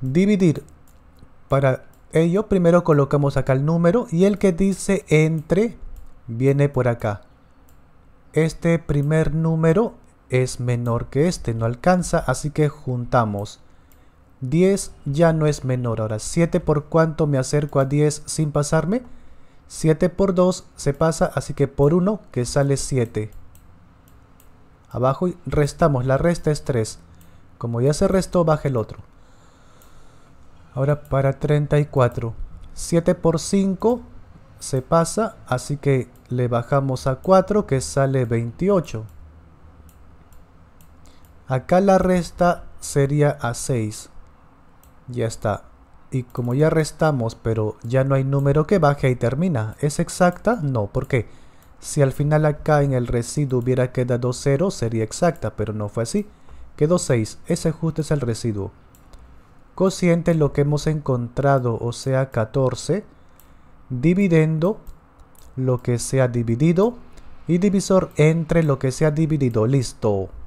dividir. Para ello primero colocamos acá el número y el que dice entre viene por acá. Este primer número es menor que este, no alcanza, así que juntamos. 10 ya no es menor, ahora 7 por cuánto me acerco a 10 sin pasarme. 7 por 2 se pasa, así que por 1 que sale 7. Abajo restamos, la resta es 3. Como ya se restó, baja el otro. Ahora para 34. 7 por 5 se pasa, así que le bajamos a 4 que sale 28. Acá la resta sería a 6. Ya está. Y como ya restamos, pero ya no hay número que baje y termina. ¿Es exacta? No, ¿por qué? Si al final acá en el residuo hubiera quedado 0, sería exacta, pero no fue así. Quedó 6. Ese justo es el residuo cociente lo que hemos encontrado, o sea 14, dividendo lo que se ha dividido y divisor entre lo que se ha dividido, listo.